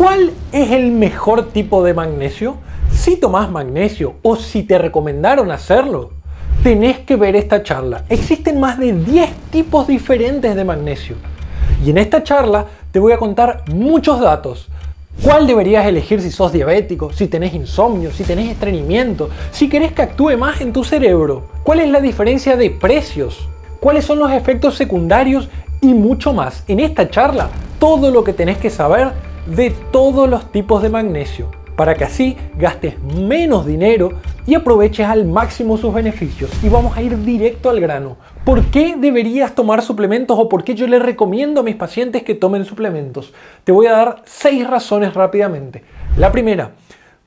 ¿Cuál es el mejor tipo de magnesio? Si tomás magnesio o si te recomendaron hacerlo, tenés que ver esta charla. Existen más de 10 tipos diferentes de magnesio. Y en esta charla te voy a contar muchos datos. ¿Cuál deberías elegir si sos diabético, si tenés insomnio, si tenés estreñimiento, si querés que actúe más en tu cerebro? ¿Cuál es la diferencia de precios? ¿Cuáles son los efectos secundarios? Y mucho más. En esta charla, todo lo que tenés que saber de todos los tipos de magnesio, para que así gastes menos dinero y aproveches al máximo sus beneficios. Y vamos a ir directo al grano. ¿Por qué deberías tomar suplementos o por qué yo les recomiendo a mis pacientes que tomen suplementos? Te voy a dar seis razones rápidamente. La primera,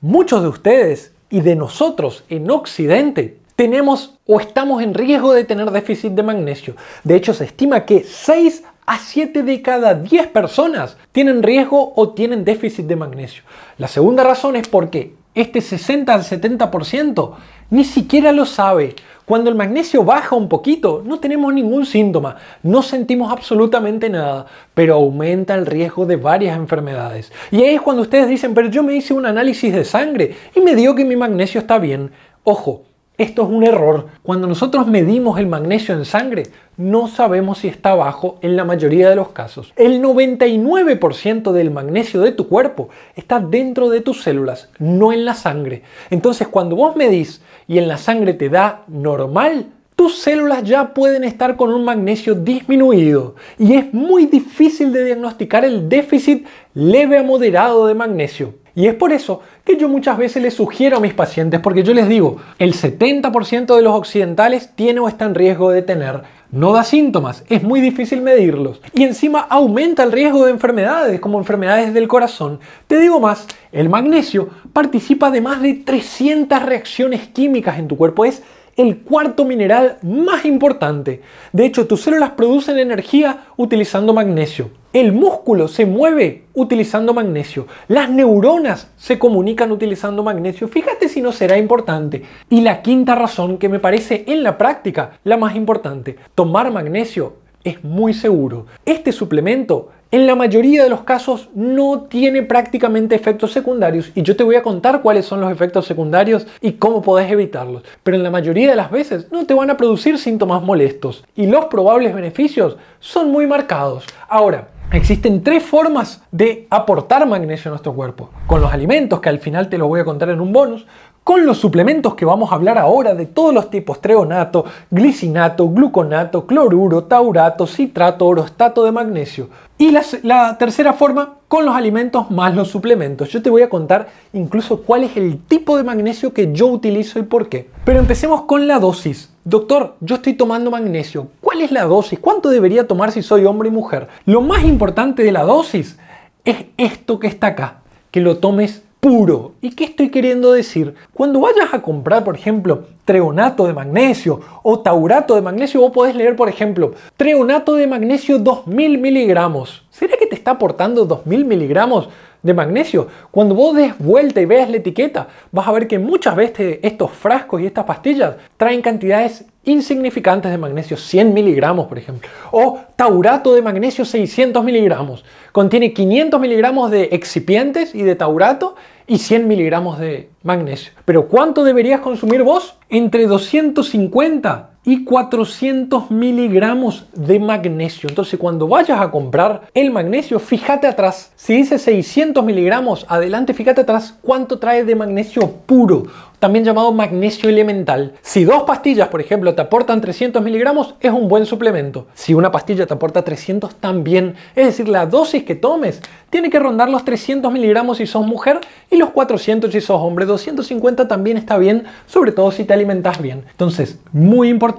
muchos de ustedes y de nosotros en Occidente tenemos o estamos en riesgo de tener déficit de magnesio. De hecho, se estima que 6 a 7 de cada 10 personas tienen riesgo o tienen déficit de magnesio. La segunda razón es porque este 60 al 70% ni siquiera lo sabe. Cuando el magnesio baja un poquito, no tenemos ningún síntoma, no sentimos absolutamente nada, pero aumenta el riesgo de varias enfermedades. Y ahí es cuando ustedes dicen, pero yo me hice un análisis de sangre y me dio que mi magnesio está bien. Ojo, esto es un error. Cuando nosotros medimos el magnesio en sangre, no sabemos si está bajo en la mayoría de los casos. El 99% del magnesio de tu cuerpo está dentro de tus células, no en la sangre. Entonces, cuando vos medís y en la sangre te da normal, tus células ya pueden estar con un magnesio disminuido y es muy difícil de diagnosticar el déficit leve a moderado de magnesio. Y es por eso que yo muchas veces les sugiero a mis pacientes, porque yo les digo, el 70% de los occidentales tiene o está en riesgo de tener, no da síntomas, es muy difícil medirlos. Y encima aumenta el riesgo de enfermedades, como enfermedades del corazón. Te digo más, el magnesio participa de más de 300 reacciones químicas en tu cuerpo, es el cuarto mineral más importante. De hecho, tus células producen energía utilizando magnesio. El músculo se mueve utilizando magnesio. Las neuronas se comunican utilizando magnesio. Fíjate si no será importante. Y la quinta razón que me parece en la práctica la más importante. Tomar magnesio es muy seguro. Este suplemento en la mayoría de los casos no tiene prácticamente efectos secundarios y yo te voy a contar cuáles son los efectos secundarios y cómo podés evitarlos. Pero en la mayoría de las veces no te van a producir síntomas molestos y los probables beneficios son muy marcados. Ahora, Existen tres formas de aportar magnesio a nuestro cuerpo. Con los alimentos, que al final te lo voy a contar en un bonus, con los suplementos que vamos a hablar ahora de todos los tipos treonato, glicinato, gluconato, cloruro, taurato, citrato, orostato de magnesio. Y la, la, tercera forma, con los alimentos más los suplementos. Yo te voy a contar incluso cuál es el tipo de magnesio que yo utilizo y por qué. Pero empecemos con la dosis. Doctor, yo estoy tomando magnesio. ¿Cuál es la dosis? ¿Cuánto debería tomar si soy hombre y mujer? Lo más importante de la dosis es esto que está acá, que lo tomes puro. ¿Y qué estoy queriendo decir? Cuando vayas a comprar, por ejemplo, treonato de magnesio o taurato de magnesio, vos podés leer, por ejemplo, treonato de magnesio 2000 miligramos. ¿Será que te está aportando 2000 miligramos? de magnesio. Cuando vos des vuelta y veas la etiqueta, vas a ver que muchas veces estos frascos y estas pastillas traen cantidades insignificantes de magnesio, 100 miligramos por ejemplo, o taurato de magnesio 600 miligramos. Contiene 500 miligramos de excipientes y de taurato y 100 miligramos de magnesio. Pero ¿cuánto deberías consumir vos? Entre 250 y 400 miligramos de magnesio. Entonces cuando vayas a comprar el magnesio, fíjate atrás. Si dice 600 miligramos, adelante, fíjate atrás cuánto trae de magnesio puro, también llamado magnesio elemental. Si dos pastillas, por ejemplo, te aportan 300 miligramos, es un buen suplemento. Si una pastilla te aporta 300, también. Es decir, la dosis que tomes tiene que rondar los 300 miligramos si sos mujer y los 400 si sos hombre. 250 también está bien, sobre todo si te alimentas bien. Entonces, muy importante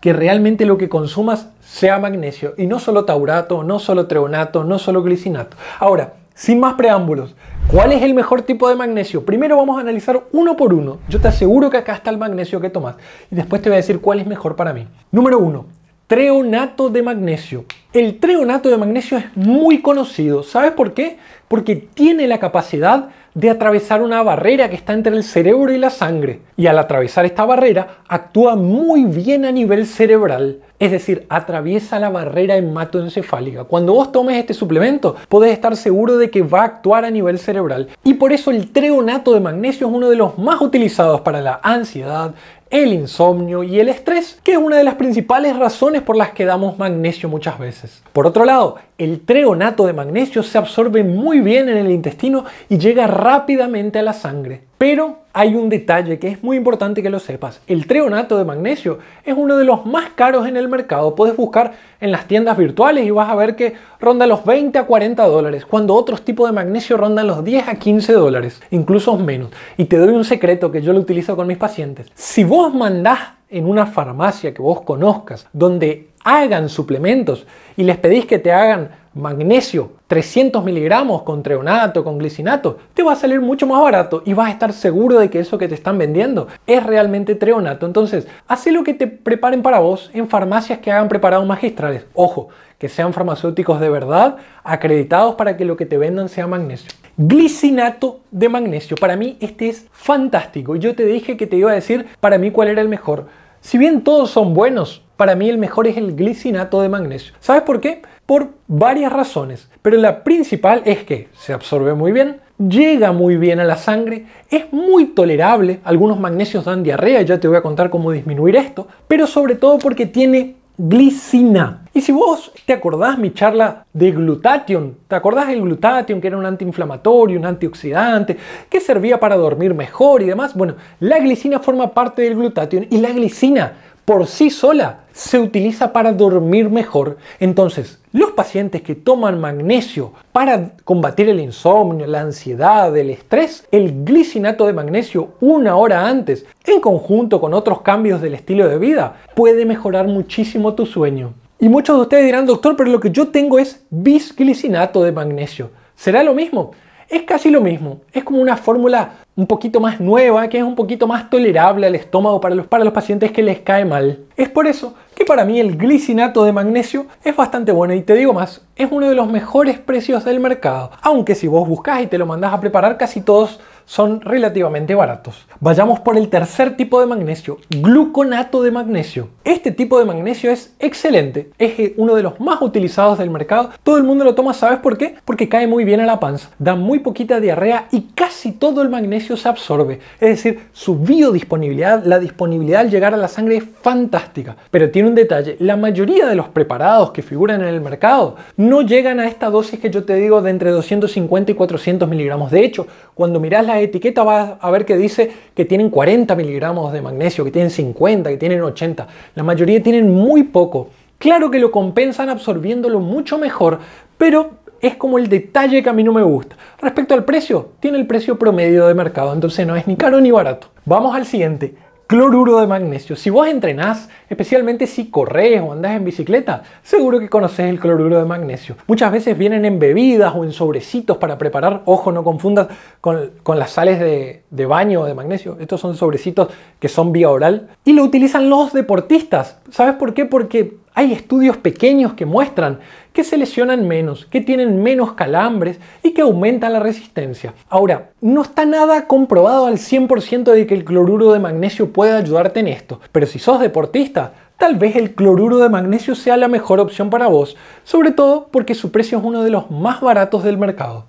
que realmente lo que consumas sea magnesio y no solo taurato, no solo treonato, no solo glicinato. Ahora, sin más preámbulos, ¿cuál es el mejor tipo de magnesio? Primero vamos a analizar uno por uno. Yo te aseguro que acá está el magnesio que tomas y después te voy a decir cuál es mejor para mí. Número uno, treonato de magnesio. El treonato de magnesio es muy conocido. ¿Sabes por qué? Porque tiene la capacidad de atravesar una barrera que está entre el cerebro y la sangre. Y al atravesar esta barrera, actúa muy bien a nivel cerebral. Es decir, atraviesa la barrera hematoencefálica. Cuando vos tomes este suplemento, podés estar seguro de que va a actuar a nivel cerebral. Y por eso el treonato de magnesio es uno de los más utilizados para la ansiedad, el insomnio y el estrés, que es una de las principales razones por las que damos magnesio muchas veces. Por otro lado, el treonato de magnesio se absorbe muy bien en el intestino y llega rápidamente a la sangre. Pero hay un detalle que es muy importante que lo sepas. El treonato de magnesio es uno de los más caros en el mercado. Puedes buscar en las tiendas virtuales y vas a ver que ronda los 20 a 40 dólares, cuando otros tipos de magnesio rondan los 10 a 15 dólares, incluso menos. Y te doy un secreto que yo lo utilizo con mis pacientes. Si vos mandás en una farmacia que vos conozcas, donde hagan suplementos y les pedís que te hagan magnesio 300 miligramos con treonato, con glicinato, te va a salir mucho más barato y vas a estar seguro de que eso que te están vendiendo es realmente treonato. Entonces, haz lo que te preparen para vos en farmacias que hagan preparados magistrales. Ojo, que sean farmacéuticos de verdad, acreditados para que lo que te vendan sea magnesio. Glicinato de magnesio. Para mí este es fantástico. Yo te dije que te iba a decir para mí cuál era el mejor. Si bien todos son buenos, para mí el mejor es el glicinato de magnesio. ¿Sabes por qué? Por varias razones, pero la principal es que se absorbe muy bien, llega muy bien a la sangre, es muy tolerable, algunos magnesios dan diarrea, ya te voy a contar cómo disminuir esto, pero sobre todo porque tiene glicina. Y si vos te acordás mi charla de glutatión, ¿te acordás del glutatión, que era un antiinflamatorio, un antioxidante, que servía para dormir mejor y demás? Bueno, la glicina forma parte del glutatión y la glicina por sí sola se utiliza para dormir mejor. Entonces, los pacientes que toman magnesio para combatir el insomnio, la ansiedad, el estrés, el glicinato de magnesio una hora antes, en conjunto con otros cambios del estilo de vida, puede mejorar muchísimo tu sueño. Y muchos de ustedes dirán, doctor, pero lo que yo tengo es bisglicinato de magnesio. ¿Será lo mismo? Es casi lo mismo, es como una fórmula un poquito más nueva, que es un poquito más tolerable al estómago para los, para los pacientes que les cae mal. Es por eso que para mí el glicinato de magnesio es bastante bueno y te digo más, es uno de los mejores precios del mercado. Aunque si vos buscás y te lo mandás a preparar, casi todos son relativamente baratos. Vayamos por el tercer tipo de magnesio, gluconato de magnesio. Este tipo de magnesio es excelente, es uno de los más utilizados del mercado. Todo el mundo lo toma, ¿sabes por qué? Porque cae muy bien a la panza, da muy poquita diarrea y casi todo el magnesio se absorbe. Es decir, su biodisponibilidad, la disponibilidad al llegar a la sangre es fantástica. Pero tiene un detalle, la mayoría de los preparados que figuran en el mercado no llegan a esta dosis que yo te digo de entre 250 y 400 miligramos. De hecho, cuando miras la etiqueta va vas a ver que dice que tienen 40 miligramos de magnesio, que tienen 50, que tienen 80. La mayoría tienen muy poco. Claro que lo compensan absorbiéndolo mucho mejor, pero es como el detalle que a mí no me gusta. Respecto al precio, tiene el precio promedio de mercado, entonces no es ni caro ni barato. Vamos al siguiente. Cloruro de magnesio. Si vos entrenás, especialmente si corres o andás en bicicleta, seguro que conoces el cloruro de magnesio. Muchas veces vienen en bebidas o en sobrecitos para preparar. Ojo, no confundas con, las sales de, baño baño de magnesio. Estos son sobrecitos que son vía oral. Y lo utilizan los deportistas. ¿Sabes por qué? Porque hay estudios pequeños que muestran que se lesionan menos, que tienen menos calambres y que aumenta la resistencia. Ahora, no está nada comprobado al 100% de que el cloruro de magnesio pueda ayudarte en esto, pero si sos deportista, tal vez el cloruro de magnesio sea la mejor opción para vos, sobre todo porque su precio es uno de los más baratos del mercado.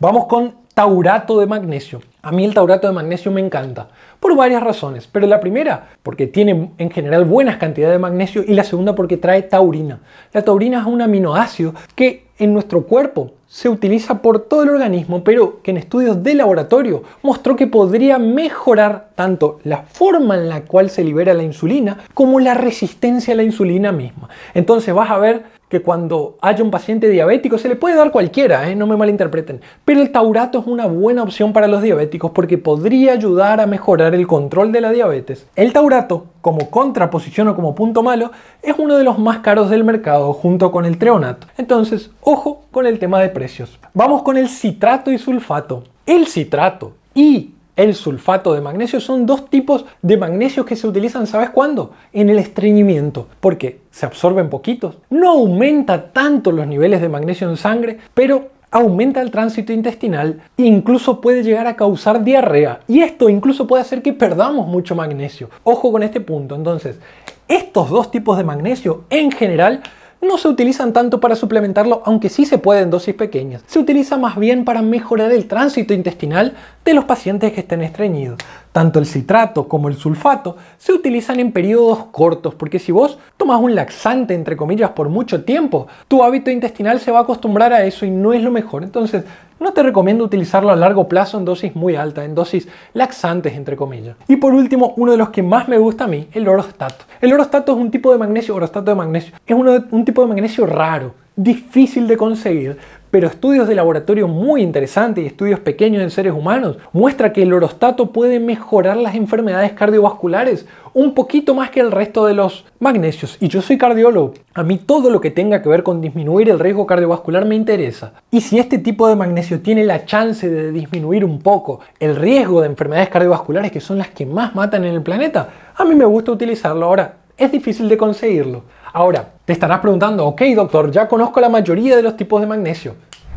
Vamos con taurato de magnesio. A mí el taurato de magnesio me encanta, por varias razones, pero la primera, porque tiene en general buenas cantidades de magnesio y la segunda porque trae taurina. La taurina es un aminoácido que en nuestro cuerpo se utiliza por todo el organismo, pero que en estudios de laboratorio mostró que podría mejorar tanto la forma en la cual se libera la insulina como la resistencia a la insulina misma. Entonces vas a ver que cuando haya un paciente diabético se le puede dar cualquiera, ¿eh? no me malinterpreten, pero el taurato es una buena opción para los diabéticos porque podría ayudar a mejorar el control de la diabetes. El taurato como contraposición o como punto malo, es uno de los más caros del mercado junto con el treonato. Entonces, ojo con el tema de precios. Vamos con el citrato y sulfato. El citrato y el sulfato de magnesio son dos tipos de magnesio que se utilizan, ¿sabes cuándo? En el estreñimiento, porque se absorben poquitos, no aumenta tanto los niveles de magnesio en sangre, pero aumenta el tránsito intestinal e incluso puede llegar a causar diarrea. Y esto incluso puede hacer que perdamos mucho magnesio. Ojo con este punto. Entonces, estos dos tipos de magnesio en general no se utilizan tanto para suplementarlo, aunque sí se puede en dosis pequeñas. Se utiliza más bien para mejorar el tránsito intestinal de los pacientes que estén estreñidos. Tanto el citrato como el sulfato se utilizan en periodos cortos porque si vos tomas un laxante entre comillas por mucho tiempo, tu hábito intestinal se va a acostumbrar a eso y no es lo mejor. Entonces, no te recomiendo utilizarlo a largo plazo en dosis muy altas, en dosis laxantes entre comillas. Y por último, uno de los que más me gusta a mí, el orostato. El orostato es un tipo de magnesio, orostato de magnesio, es un tipo de magnesio raro difícil de conseguir, pero estudios de laboratorio muy interesantes y estudios pequeños en seres humanos muestran que el orostato puede mejorar las enfermedades cardiovasculares un poquito más que el resto de los magnesios. Y yo soy cardiólogo. A mí todo lo que tenga que ver con disminuir el riesgo cardiovascular me interesa. Y si este tipo de magnesio tiene la chance de disminuir un poco el riesgo de enfermedades cardiovasculares que son las que más matan en el planeta, a mí me gusta utilizarlo. Ahora, es difícil de conseguirlo. Ahora, te estarás preguntando, ok doctor, ya conozco la mayoría de los tipos de magnesio.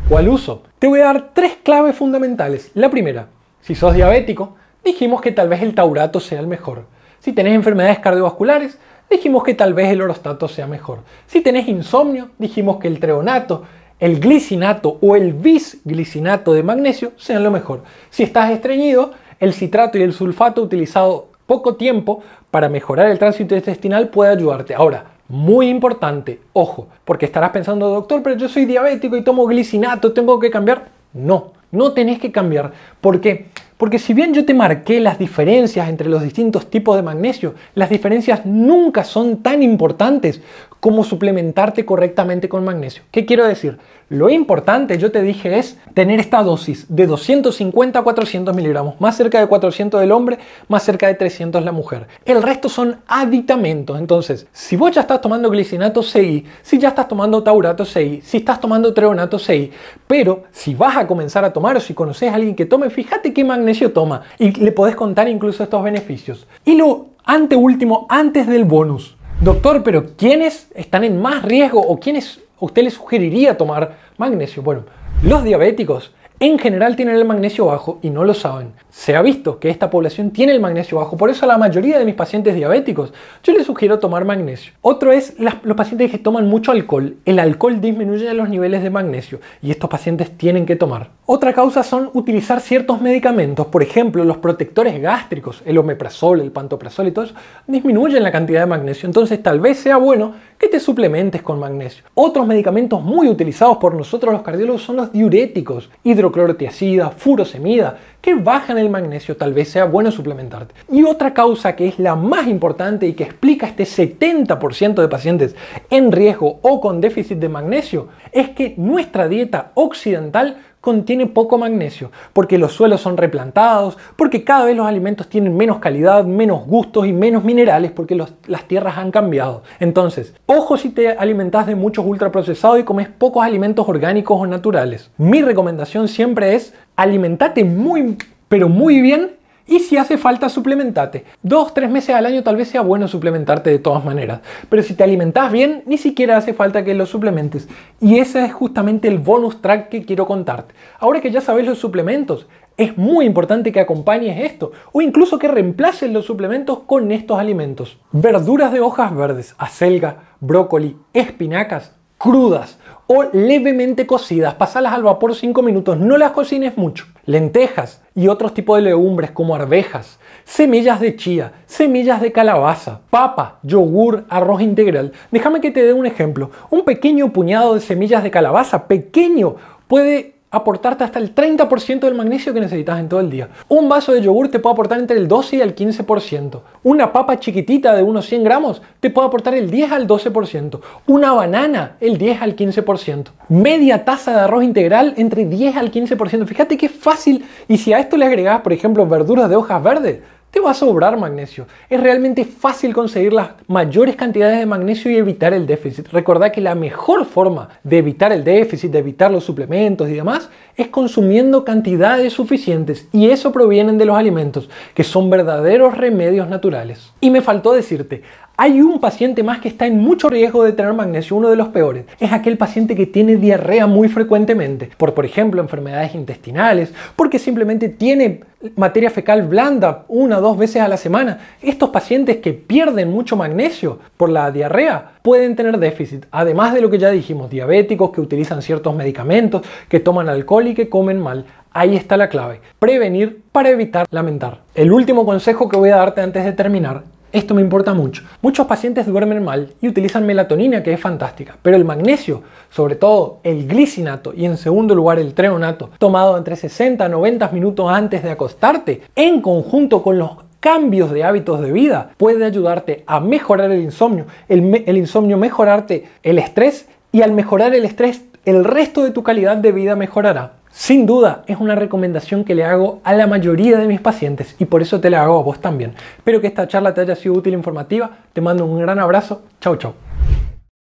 ¿Cuál uso? Te voy a dar tres claves fundamentales. La primera, si sos diabético, dijimos que tal vez el taurato sea el mejor. Si tenés enfermedades cardiovasculares, dijimos que tal vez el orostato sea mejor. Si tenés insomnio, dijimos que el treonato, el glicinato o el bisglicinato de magnesio sean lo mejor. Si estás estreñido, el citrato y el sulfato utilizado poco tiempo para mejorar el tránsito intestinal puede ayudarte. Ahora, muy importante, ojo, porque estarás pensando, doctor, pero yo soy diabético y tomo glicinato, tengo que cambiar. No, no tenés que cambiar. ¿Por qué? Porque si bien yo te marqué las diferencias entre los distintos tipos de magnesio, las diferencias nunca son tan importantes cómo suplementarte correctamente con magnesio. ¿Qué quiero decir? Lo importante, yo te dije, es tener esta dosis de 250 a 400 miligramos, más cerca de 400 del hombre, más cerca de 300 la mujer. El resto son aditamentos. Entonces, si vos ya estás tomando glicinato, CI, Si ya estás tomando taurato, CI, Si estás tomando treonato, CI, Pero si vas a comenzar a tomar o si conoces a alguien que tome, fíjate qué magnesio toma y le podés contar incluso estos beneficios. Y lo anteúltimo, antes del bonus. Doctor, pero ¿quiénes están en más riesgo o quiénes usted le sugeriría tomar magnesio? Bueno, los diabéticos, en general tienen el magnesio bajo y no lo saben. Se ha visto que esta población tiene el magnesio bajo, por eso a la mayoría de mis pacientes diabéticos yo les sugiero tomar magnesio. Otro es los pacientes que toman mucho alcohol. El alcohol disminuye los niveles de magnesio y estos pacientes tienen que tomar. Otra causa son utilizar ciertos medicamentos, por ejemplo los protectores gástricos, el omeprazol, el pantoprazol y todos disminuyen la cantidad de magnesio, entonces tal vez sea bueno que te suplementes con magnesio. Otros medicamentos muy utilizados por nosotros los cardiólogos son los diuréticos, hidro clorotiacida, furosemida, que bajan el magnesio, tal vez sea bueno suplementarte. Y otra causa que es la más importante y que explica este 70% de pacientes en riesgo o con déficit de magnesio es que nuestra dieta occidental contiene poco magnesio, porque los suelos son replantados, porque cada vez los alimentos tienen menos calidad, menos gustos y menos minerales porque las tierras han cambiado. Entonces, ojo si te alimentas de muchos ultraprocesados y comes pocos alimentos orgánicos o naturales. Mi recomendación siempre es alimentate muy pero muy bien y si hace falta, suplementate. Dos, tres meses al año tal vez sea bueno suplementarte de todas maneras. Pero si te alimentas bien, ni siquiera hace falta que los suplementes. Y ese es justamente el bonus track que quiero contarte. Ahora que ya sabes los suplementos, es muy importante que acompañes esto o incluso que reemplaces los suplementos con estos alimentos. Verduras de hojas verdes, acelga, brócoli, espinacas, crudas o levemente cocidas. Pásalas al vapor 5 minutos, no las cocines mucho. Lentejas y otros tipos de legumbres como arvejas, semillas de chía, semillas de calabaza, papa, yogur, arroz integral. Déjame que te dé un ejemplo. Un pequeño puñado de semillas de calabaza, pequeño, puede aportarte hasta el 30% del magnesio que necesitas en todo el día. Un vaso de yogur te puede aportar entre el 12 y el 15%. Una papa chiquitita de unos 100 gramos te puede aportar el 10 al 12%. Una banana el 10 al 15%. Media taza de arroz integral entre 10 al 15%. Fíjate qué fácil. Y si a esto le agregas, por ejemplo, verduras de hojas verdes, va a sobrar magnesio. Es realmente fácil conseguir las mayores cantidades de magnesio y evitar el déficit. Recordad que la mejor forma de evitar el déficit, de evitar los suplementos y demás, es consumiendo cantidades suficientes y eso provienen de los alimentos, que son verdaderos remedios naturales. Y me faltó decirte, hay un paciente más que está en mucho riesgo de tener magnesio, uno de los peores. Es aquel paciente que tiene diarrea muy frecuentemente, por por ejemplo enfermedades intestinales, porque simplemente tiene materia fecal blanda una o dos veces a la semana. Estos pacientes que pierden mucho magnesio por la diarrea pueden tener déficit, además de lo que ya dijimos, diabéticos que utilizan ciertos medicamentos, que toman alcohol y que comen mal. Ahí está la clave, prevenir para evitar lamentar. El último consejo que voy a darte antes de terminar esto me importa mucho. Muchos pacientes duermen mal y utilizan melatonina que es fantástica, pero el magnesio, sobre todo el glicinato y en segundo lugar el treonato, tomado entre 60 a 90 minutos antes de acostarte, en conjunto con los cambios de hábitos de vida, puede ayudarte a mejorar el insomnio, el, insomnio mejorarte el estrés y al mejorar el estrés el resto de tu calidad de vida mejorará. Sin duda, es una recomendación que le hago a la mayoría de mis pacientes y por eso te la hago a vos también. Espero que esta charla te haya sido útil e informativa. Te mando un gran abrazo. Chau, chau.